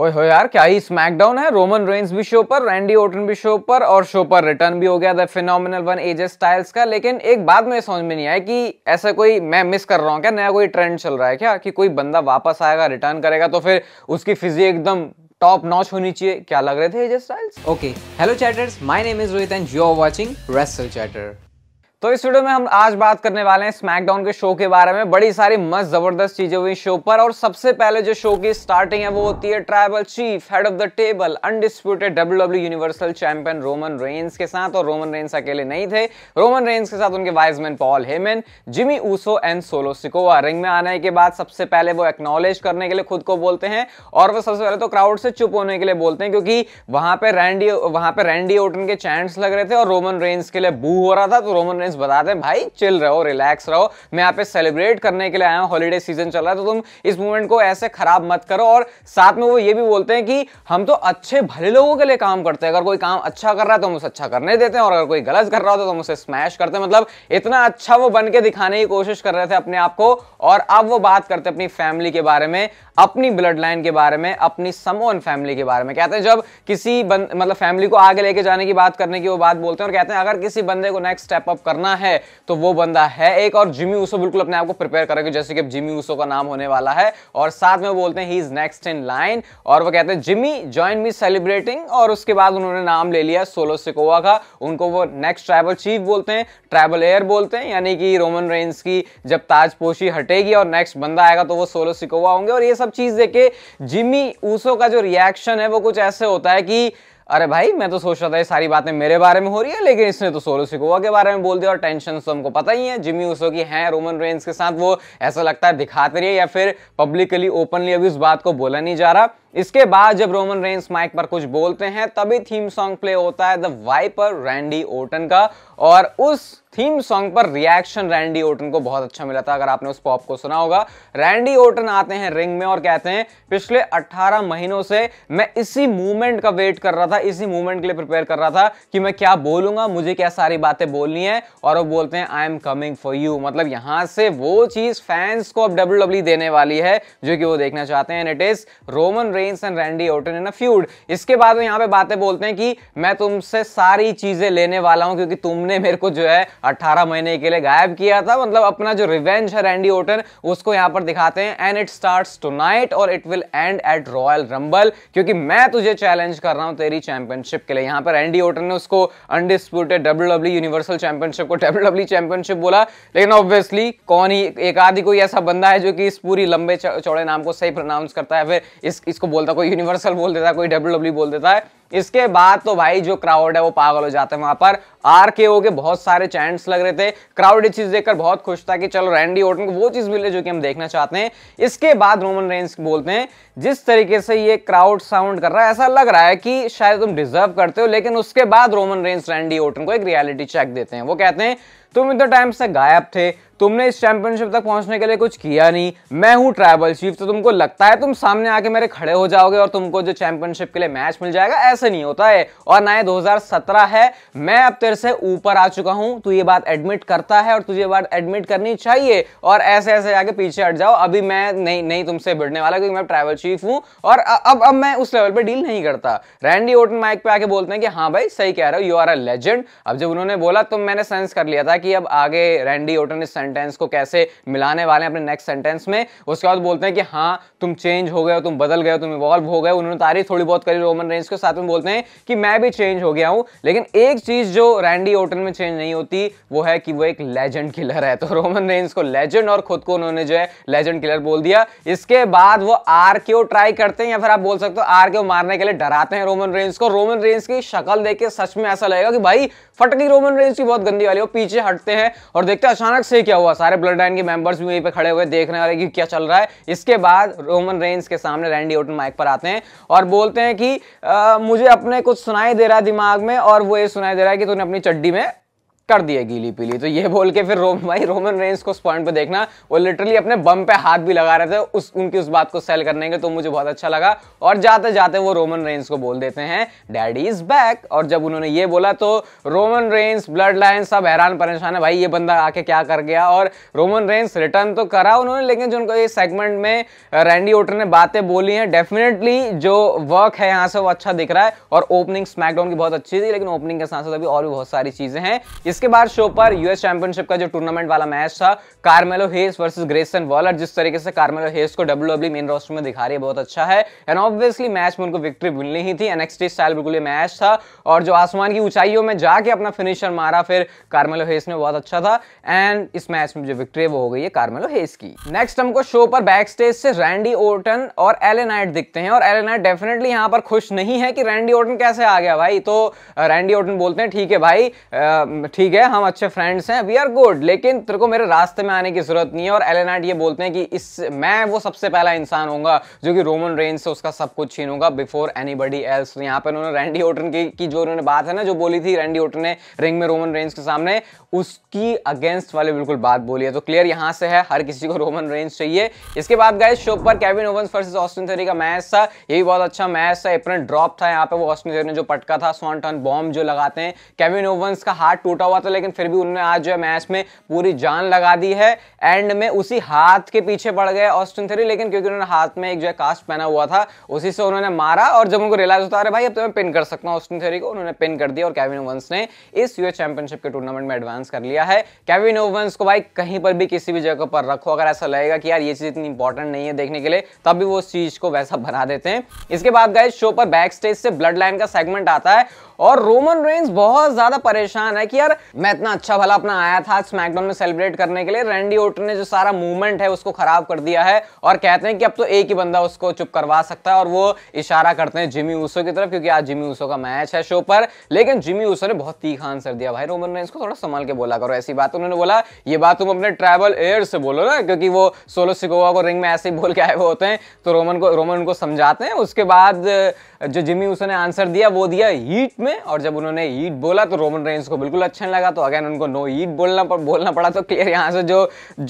ओए हो यार क्या ही स्मैकडाउन है रोमन रेंस भी शो पर रैंडी ओटन भी शो पर और शो पर रिटर्न भी हो गया था फिनोमिनल वन एजेस स्टाइल्स का लेकिन एक बात मुझे समझ में नहीं आया कि ऐसा कोई मैं मिस कर रहा हूँ क्या नया कोई ट्रेंड चल रहा है क्या कि कोई बंदा वापस आएगा रिटर्न करेगा तो फिर उसकी फिजी एकदम टॉप नॉच होनी चाहिए क्या लग रहे थे AJ Styles okay hello chatters my name is Rohit and you are watching wrestle chatter तो इस वीडियो में हम आज बात करने वाले हैं स्मैकडाउन के शो के बारे में बड़ी सारी मस्त जबरदस्त चीजें हुई शो पर और सबसे पहले जो शो की स्टार्टिंग है वो होती है tribal chief head of the table undisputed W universal champion Roman Reigns के साथ और रोमन रेंस अकेले नहीं थे रोमन रेंस के साथ उनके wiseman Paul Heyman Jimmy Uso and Solo Sikoa ring में आने के बाद सबसे पहले वो एक्नोलेज करने के लिए खुद को बोलते हैं और वो सबसे पहले तो क्राउड से चुप होने के लिए बोलते हैं क्योंकि वहां पर रैंडी वहां पर रैंडी ओटन के चैंट्स लग रहे थे और रोमन रेंस के लिए बू हो रहा था तो रोमन रेन्स पेरेंट्स बता हैं भाई चिल रहो रिलैक्स रहो मैं यहाँ पे सेलिब्रेट करने के लिए आया हूँ हॉलीडे सीजन चल रहा है तो तुम इस मूवमेंट को ऐसे खराब मत करो और साथ में वो ये भी बोलते हैं कि हम तो अच्छे भले लोगों के लिए काम करते हैं अगर कोई काम अच्छा कर रहा है तो हम उसे अच्छा करने देते हैं और अगर कोई गलत कर रहा होता तो हम उसे स्मैश करते हैं मतलब इतना अच्छा वो बन के दिखाने की कोशिश कर रहे थे अपने आप को और अब वो बात करते अपनी फैमिली के बारे में अपनी ब्लड लाइन के बारे में अपनी समोन फैमिली के बारे में कहते हैं जब किसी मतलब फैमिली को आगे लेके जाने की बात करने की वो बात बोलते हैं और कहते हैं अगर किसी बंदे को नेक्स्ट स्टेप अप करना करना है तो वो बंदा है एक और जिमी ऊसो बिल्कुल अपने आप को प्रिपेयर करेगा जैसे कि अब जिमी ऊसो का नाम होने वाला है और साथ में बोलते हैं he is next in line और वो कहते हैं जिमी ज्वाइन मी सेलिब्रेटिंग और उसके बाद उन्होंने नाम ले लिया सोलो सिकोवा का उनको वो नेक्स्ट ट्राइबल चीफ बोलते हैं ट्राइबल एयर बोलते हैं यानी कि रोमन रेंस की जब ताजपोशी हटेगी और नेक्स्ट बंदा आएगा तो वो सोलो सिकोवा होंगे और ये सब चीज देखे जिमी ऊसो का जो रिएक्शन है वो कुछ ऐसे होता है कि अरे भाई मैं तो सोच रहा था ये सारी बातें मेरे बारे में हो रही है लेकिन इसने तो सोलो सिकोवा के बारे में बोल दिया और टेंशन तो हमको पता ही है जिमी उसो की है रोमन रेंस के साथ वो ऐसा लगता है दिखाते रहिए या फिर पब्लिकली ओपनली अभी उस बात को बोला नहीं जा रहा इसके बाद जब रोमन रेंस माइक पर कुछ बोलते हैं तभी थीम सॉन्ग प्ले होता है द वाइपर रैंडी ओटन का और उस थीम सॉन्ग पर रिएक्शन रैंडी ओटन को बहुत अच्छा मिला था अगर आपने उस पॉप को सुना होगा रैंडी ओटन आते हैं रिंग में और कहते हैं पिछले 18 महीनों से मैं इसी मूवमेंट का वेट कर रहा था इसी मूवमेंट के लिए प्रिपेयर कर रहा था कि मैं क्या बोलूंगा मुझे क्या सारी बातें बोलनी है और वो बोलते हैं I am coming for you मतलब यहां से वो चीज़ फैंस को अब डब्ल्यू e देने वाली है जो कि वो देखना चाहते हैं and it is Roman Reigns Reigns and Randy Orton in a feud इसके बाद वो यहाँ पे बातें बोलते हैं कि मैं तुमसे सारी चीजें लेने वाला हूँ क्योंकि तुमने मेरे को जो है अट्ठारह महीने के लिए गायब किया था मतलब अपना जो रिवेंज है रैंडी ओटन उसको यहाँ पर दिखाते हैं एंड इट स्टार्ट टू और it will end at Royal Rumble क्योंकि मैं तुझे चैलेंज कर रहा हूँ तेरी चैंपियनशिप के लिए यहाँ पर रैंडी ओटन ने उसको undisputed W W universal championship को डब्ल्यू डब्ल्यू चैंपियनशिप बोला लेकिन ऑब्वियसली कौन ही एक आदि कोई ऐसा बंदा है जो कि इस पूरी लंबे चौड़े नाम को सही प्रोनाउंस करता है फिर इस इसको बोलता कोई यूनिवर्सल बोल देता कोई डब्ल्यू डब्ल्यू e बोल देता है इसके बाद तो भाई जो क्राउड है वो पागल हो जाते हैं वहां पर आर के ओ के बहुत सारे चैंट्स लग रहे थे क्राउड चीज देखकर बहुत खुश था कि चलो रैंडी ओटन को वो चीज मिले जो कि हम देखना चाहते हैं इसके बाद रोमन रेंस बोलते हैं जिस तरीके से ये क्राउड साउंड कर रहा है ऐसा लग रहा है कि शायद तुम डिजर्व करते हो लेकिन उसके बाद रोमन रेंस रैंडी ओटन को एक रियलिटी चेक देते हैं वो कहते हैं तुम इतने टाइम से गायब थे तुमने इस चैंपियनशिप तक पहुंचने के लिए कुछ किया नहीं मैं हूं ट्राइबल चीफ तो तुमको लगता है तुम सामने आके मेरे खड़े हो जाओगे और तुमको जो चैंपियनशिप के लिए मैच मिल जाएगा ऐसे नहीं होता है और ना ये दो है मैं अब तेरे से ऊपर आ चुका हूं तू ये बात एडमिट करता है और तुझे बात एडमिट करनी चाहिए और ऐसे ऐसे आगे पीछे हट जाओ अभी मैं नहीं नहीं तुमसे भिड़ने वाला क्योंकि मैं ट्राइबल चीफ हूं और अब अब मैं उस लेवल पर डील नहीं करता रैंडी ओटन माइक पे आके बोलते हैं कि हाँ भाई सही कह रहे हो यू आर अ लेजेंड अब जब उन्होंने बोला तो मैंने सेंस कर लिया था कि अब आगे रैंडी ओटन इस सेंटेंस को कैसे मिलाने वाले हैं अपने नेक्स्ट सेंटेंस में उसके बाद बोलते हैं कि हाँ तुम चेंज हो गए हो तुम बदल गए हो तुम इवॉल्व हो गए उन्होंने तारीफ थोड़ी बहुत करी रोमन रेंज के साथ में बोलते हैं कि मैं भी चेंज हो गया हूँ लेकिन एक चीज जो रैंडी ओटन में चेंज नहीं होती वो है कि वो एक लेजेंड किलर है तो रोमन रेंज को लेजेंड और खुद को उन्होंने जो है लेजेंड किलर बोल दिया इसके बाद वो आर ट्राई करते हैं या फिर आप बोल सकते हो आर मारने के लिए डराते हैं रोमन रेंज को रोमन रेंज की शक्ल देख के सच में ऐसा लगेगा कि भाई फटकी रोमन रेंज की बहुत गंदी वाली वो पीछे हटते हैं और देखते हैं अचानक से क्या हुआ सारे ब्लड लाइन के मेंबर्स भी वहीं पर खड़े हुए देखने वाले कि क्या चल रहा है इसके बाद रोमन रेंज के सामने रैंडी ओटन माइक पर आते हैं और बोलते हैं कि आ, मुझे अपने कुछ सुनाई दे रहा है दिमाग में और वो ये सुनाई दे रहा है कि तूने अपनी चड्डी में कर दिए गीली पीली तो ये बोल के फिर रोम भाई रोमन रेंस को उस पॉइंट पे देखना वो लिटरली अपने बम पे हाथ भी लगा रहे थे उस उनकी उस बात को सेल करने के तो मुझे बहुत अच्छा लगा और जाते जाते वो रोमन रेंस को बोल देते हैं डैडी इज बैक और जब उन्होंने ये बोला तो रोमन रेंस ब्लड लाइन सब हैरान परेशान है भाई ये बंदा आके क्या कर गया और रोमन रेंस रिटर्न तो करा उन्होंने लेकिन जो उनको सेगमेंट में रैंडी ओटर ने बातें बोली हैं डेफिनेटली जो वर्क है यहाँ से वो अच्छा दिख रहा है और ओपनिंग स्मैकडाउन की बहुत अच्छी थी लेकिन ओपनिंग के साथ साथ अभी और भी बहुत सारी चीज़ें हैं इसके बाद शो पर यूएस चैंपियनशिप का जो टूर्नामेंट वाला मैच था Carmelo Hayes versus Grayson Waller जिस तरीके से कार्मेलो हेस को डब्ल्यू मेन रोस्टर में दिखा रही है बहुत अच्छा है एंड ऑब्वियसली मैच में उनको विक्ट्री मिलनी ही थी एनएक्सटी स्टाइल बिल्कुल मैच था और जो आसमान की ऊंचाइयों में जाके अपना फिनिशर मारा फिर कार्मेलो हेस ने बहुत अच्छा था एंड इस मैच में जो विक्ट्री वो हो गई है कार्मेलो हेस की नेक्स्ट हमको शो पर बैक स्टेज से रैंडी ओर्टन और एले नाइट दिखते हैं और एले नाइट डेफिनेटली यहां पर खुश नहीं है कि रैंडी ओर्टन कैसे आ गया भाई तो रैंडी ओर्टन बोलते हैं ठीक है भाई ठीक ठीक है हम अच्छे फ्रेंड्स हैं वी आर गुड लेकिन तेरे को मेरे रास्ते में आने की जरूरत नहीं है और एलेनाट ये बोलते हैं कि इस मैं वो सबसे पहला इंसान होगा जो कि रोमन रेंज से उसका सब कुछ छीनूंगा बिफोर एनी बडी एल्स तो यहाँ पर उन्होंने रैंडी ओटन की, की जो उन्होंने बात है ना जो बोली थी रैंडी ओटन ने रिंग में रोमन रेंज के सामने उसकी अगेंस्ट वाले बिल्कुल बात बोली है तो क्लियर यहाँ से है हर किसी को रोमन रेंज चाहिए इसके बाद गए शो पर Kevin Owen versus Austin Theory का मैच था ये बहुत अच्छा मैच था अपने ड्रॉप था यहाँ पे वो ऑस्टिन थेरी ने जो पटका था सॉन्ट टर्न बॉम्ब जो लगाते हैं कैविन ओवन का हाथ टूटा हुआ था लेकिन फिर भी उन्होंने आज जो है मैच में पूरी जान लगा दी है एंड में उसी हाथ के पीछे पड़ गए ऑस्टिन थेरी लेकिन क्योंकि उन्होंने हाथ में एक जो है कास्ट पहना हुआ था उसी से उन्होंने मारा और जब उनको रियलाइज होता अरे भाई अब तो मैं पिन कर सकता हूँ ऑस्टिन थेरी को उन्होंने पिन कर दिया और कैविन ओवंस ने इस यूएस चैंपियनशिप के टूर्नामेंट में एडवांस कर लिया है कैविन ओवंस को भाई कहीं पर भी किसी भी जगह पर रखो अगर ऐसा लगेगा कि यार ये चीज़ इतनी इंपॉर्टेंट नहीं है देखने के लिए तब भी वो उस चीज़ को वैसा बना देते हैं इसके बाद गए शो पर बैक स्टेज से ब्लड लाइन का सेगमेंट आता है और रोमन रेंस बहुत ज्यादा परेशान है कि यार मैं इतना अच्छा भला अपना आया था स्मैकडाउन में सेलिब्रेट करने के लिए रैंडी ओटन ने जो सारा मूवमेंट है उसको खराब कर दिया है और कहते हैं कि अब तो एक ही बंदा उसको चुप करवा सकता है और वो इशारा करते हैं जिमी ऊसो की तरफ क्योंकि आज जिमी ऊसो का मैच है शो पर लेकिन जिमी ऊसो ने बहुत तीखा आंसर दिया भाई रोमन ने इसको थोड़ा संभाल के बोला करो ऐसी बात उन्होंने बोला ये बात तुम अपने ट्रैवल एयर से बोलो ना क्योंकि वो सोलो सिकोवा को रिंग में ऐसे ही बोल के आए हुए होते हैं तो रोमन को रोमन उनको समझाते हैं उसके बाद जो जिमी ऊसो ने आंसर दिया वो दिया हीट में और जब उन्होंने हीट बोला तो रोमन रेंज को बिल्कुल अच्छा लगा तो अगेन उनको नो ईट बोलना पर, बोलना पड़ा तो क्लियर यहाँ से जो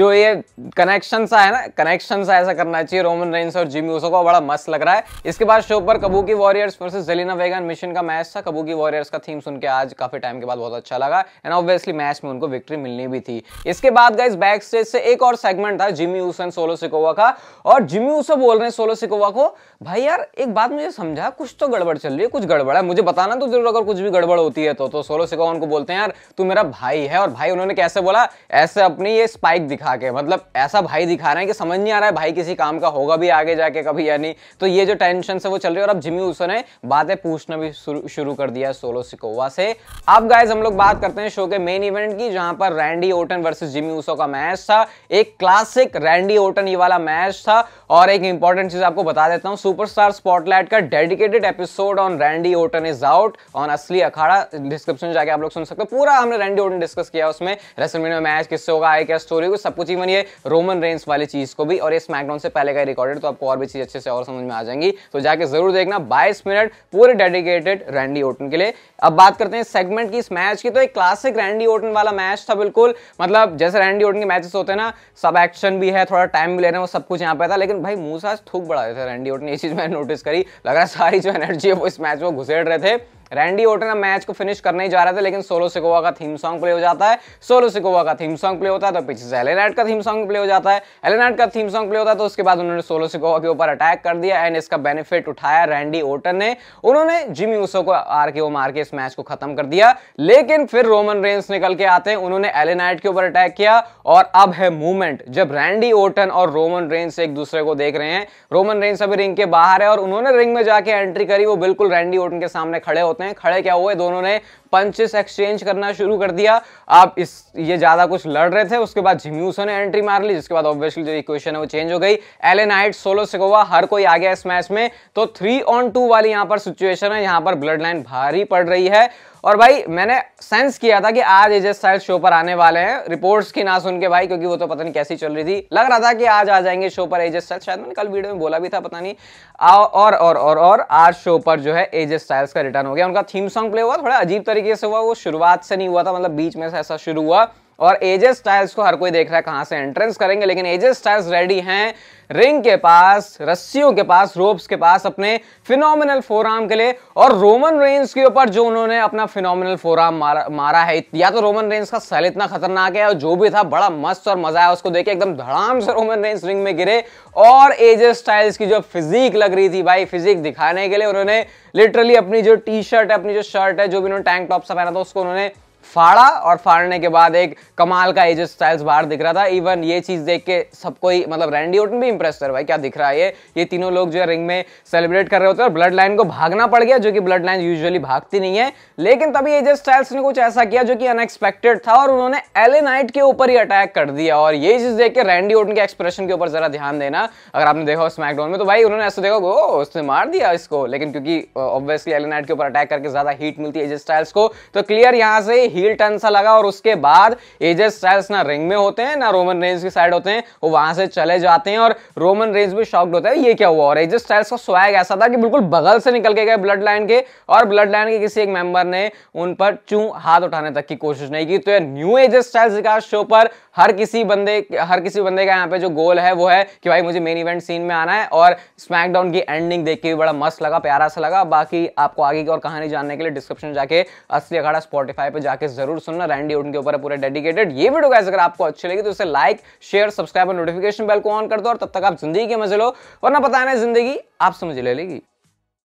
जो ये कनेक्शन सा है ना कनेक्शन सा ऐसा करना चाहिए रोमन रेंस और जिमी उसको बड़ा मस्त लग रहा है इसके बाद शो पर Kabuki Warriors versus Zelina Vega and Michin का मैच था कबूकी वॉरियर्स का थीम सुन के आज काफी टाइम के बाद बहुत अच्छा लगा एंड ऑब्वियसली मैच में उनको विक्ट्री मिलनी भी थी इसके बाद गए बैक स्टेज से एक और सेगमेंट था जिमी ऊसन सोलो सिकोवा का और जिमी उसे बोल रहे हैं सोलो सिकोवा को भाई यार एक बात मुझे समझा कुछ तो गड़बड़ चल रही है कुछ गड़बड़ है मुझे बताना तो जरूर अगर कुछ भी गड़बड़ होती है तो, तो सोलो सिकोवा उनको बोलते हैं यार तू मेरा भाई है और भाई उन्होंने कैसे बोला ऐसे अपनी ये स्पाइक दिखा के मतलब ऐसा भाई दिखा रहे हैं कि समझ नहीं आ रहा है भाई किसी काम का होगा भी आगे जाके कभी या नहीं तो ये जो टेंशन से वो चल रही है और अब जिमी उसो ने बातें पूछना भी शुरू कर दिया सोलो सिकोवा से अब गाइज हम लोग बात करते हैं शो के मेन इवेंट की जहां पर Randy Orton versus Jimmy Uso का मैच था एक क्लासिक रैंडी ओटन ये वाला मैच था और एक इंपॉर्टेंट चीज आपको बता देता हूँ सुपरस्टार स्पॉटलाइट का dedicated episode on Randy Orton is out on Asli Akhada description जाके आप लोग सुन सकते हो पूरा हमने रेंडी ओडन डिस्कस किया उसमें रेसलमेनिया मैच किससे होगा आई क्या स्टोरी को सब कुछ इवन ये रोमन रेंस वाली चीज को भी और ये स्मैकडाउन से पहले का रिकॉर्डेड तो आपको और भी चीज अच्छे से और समझ में आ जाएंगी तो जाके जरूर देखना बाईस मिनट पूरे डेडिकेटेड रैंडी ओटन के लिए अब बात करते हैं सेगमेंट की इस मैच की तो एक क्लासिक रैंडी ओटन वाला मैच था बिल्कुल मतलब जैसे रैंडी ओटन के मैचेस होते हैं ना सब एक्शन भी है थोड़ा टाइम भी ले रहे हैं वो सब कुछ यहाँ पे था लेकिन भाई मूसाज थूक बढ़ा रहे थे रैंडी ओटन ये चीज मैंने नोटिस करी लग रहा सारी जो एनर्जी है वो इस मैच में घुसेड़ रहे थे रैंडी ओटन अब मैच को फिनिश करने ही जा रहे थे लेकिन सोलो सिकोवा का थीम सॉन्ग प्ले हो जाता है सोलो सिकोवा का थीम सॉन्ग प्ले होता है तो पीछे से एलेनाइट का थीम सॉन्ग प्ले हो जाता है एलेनाइट का थीम सॉन्ग प्ले होता है तो उसके बाद उन्होंने सोलो सिकोवा के ऊपर अटैक कर दिया एंड इसका बेनिफिट उठाया रैंडी ओटन ने उन्होंने जिमी उसो को आर के मार के इस मैच को खत्म कर दिया लेकिन फिर रोमन रेंस निकल के आते हैं उन्होंने एलेनाइट के ऊपर अटैक किया और अब है मूवमेंट जब रैंडी ओटन और रोमन रेंस एक दूसरे को देख रहे हैं रोमन रेंस अभी रिंग के बाहर है और उन्होंने रिंग में जाके एंट्री करी वो बिल्कुल रैंडी ओटन के सामने खड़े होते सकते हैं खड़े क्या हुए दोनों ने पंचेस एक्सचेंज करना शुरू कर दिया आप इस ये ज़्यादा कुछ लड़ रहे थे उसके बाद जिम्यूसो ने एंट्री मार ली जिसके बाद ऑब्वियसली जो इक्वेशन है वो चेंज हो गई L A Knight Solo Sikoa हर कोई आ गया इस मैच में तो थ्री ऑन टू वाली यहां पर सिचुएशन है यहां पर ब्लड लाइन भारी पड़ रही है और भाई मैंने सेंस किया था कि आज एजेस साइड शो पर आने वाले हैं रिपोर्ट्स की ना सुन के भाई क्योंकि वो तो पता नहीं कैसी चल रही थी लग रहा था कि आज आ जाएंगे शो पर एजेस साइड शायद मैंने कल वीडियो में बोला भी था पता नहीं और और और और, आज शो पर जो है एजेस स्टाइल्स का रिटर्न हो गया उनका थीम सॉन्ग प्ले हुआ थोड़ा अजीब तरीके तरीके से हुआ वो शुरुआत से नहीं हुआ था मतलब बीच में से ऐसा शुरू हुआ और एजेस स्टाइल्स को हर कोई देख रहा है कहां से एंट्रेंस करेंगे लेकिन एजेस स्टाइल्स रेडी हैं रिंग के पास रस्सियों के पास रोप्स के पास अपने फिनोमिनल फोराम के लिए और रोमन रेंज के ऊपर जो उन्होंने अपना फिनोमिनल फोराम मारा, मारा है या तो रोमन रेंज का सेल इतना खतरनाक है और जो भी था बड़ा मस्त और मजा आया उसको देखे एकदम धड़ाम से रोमन रेंज रिंग में गिरे और एजेस स्टाइल्स की जो फिजिक लग रही थी भाई फिजिक दिखाने के लिए उन्होंने लिटरली अपनी जो टी शर्ट है अपनी जो शर्ट है जो भी उन्होंने टैंक टॉप सा पहना था उसको उन्होंने फाड़ा और फाड़ने के बाद एक कमाल का एज स्टाइल्स बाहर दिख रहा था इवन ये चीज़ देख के सबको ही मतलब रैंडी ओटन भी इंप्रेस कर भाई क्या दिख रहा है ये ये तीनों लोग जो है रिंग में सेलिब्रेट कर रहे होते हैं और ब्लड लाइन को भागना पड़ गया जो कि ब्लड लाइन यूजली भागती नहीं है लेकिन तभी एज स्टाइल्स ने कुछ ऐसा किया जो कि अनएक्सपेक्टेड था और उन्होंने एलेनाइट के ऊपर ही अटैक कर दिया और ये चीज़ देख के रैंडी ओटन के एक्सप्रेशन के ऊपर ज़रा ध्यान देना अगर आपने देखा स्मैकडाउन में तो भाई उन्होंने ऐसा देखा उसने मार दिया इसको लेकिन क्योंकि ऑब्वियसली एलेनाइट के ऊपर अटैक करके ज़्यादा हीट मिलती है एज स्टाइल्स को तो क्लियर यहाँ से हील टर्न सा लगा और उसके बाद एजेस स्टाइल्स ना रिंग में होते हैं ना रोमन रेंज की साइड होते हैं वो वहां से चले जाते हैं और रोमन रेंज भी शॉक्ड होता है ये क्या हुआ और एजेस स्टाइल्स का स्वैग ऐसा था कि बिल्कुल बगल से निकल के गए ब्लड लाइन के और ब्लड लाइन के किसी एक मेंबर ने उन पर चू हाथ उठाने तक की कोशिश नहीं की तो यह न्यू एजेस स्टाइल्स का शो पर हर किसी बंदे हर किसी बंदे का यहाँ पे जो गोल है वो है कि भाई मुझे मेन इवेंट सीन में आना है और स्मैकडाउन की एंडिंग देख के भी बड़ा मस्त लगा प्यारा सा लगा बाकी आपको आगे की और कहानी जानने के लिए डिस्क्रिप्शन जाके असली अखाड़ा स्पॉटिफाई पे जाके जाके जरूर सुनना रैंडी ओटन के ऊपर पूरा डेडिकेटेड ये वीडियो गाइस अगर आपको अच्छी लगी तो उसे लाइक शेयर सब्सक्राइब और नोटिफिकेशन बेल को ऑन कर दो और तब तक आप जिंदगी के मजे लो वरना पता है ना जिंदगी आप समझ ले लेगी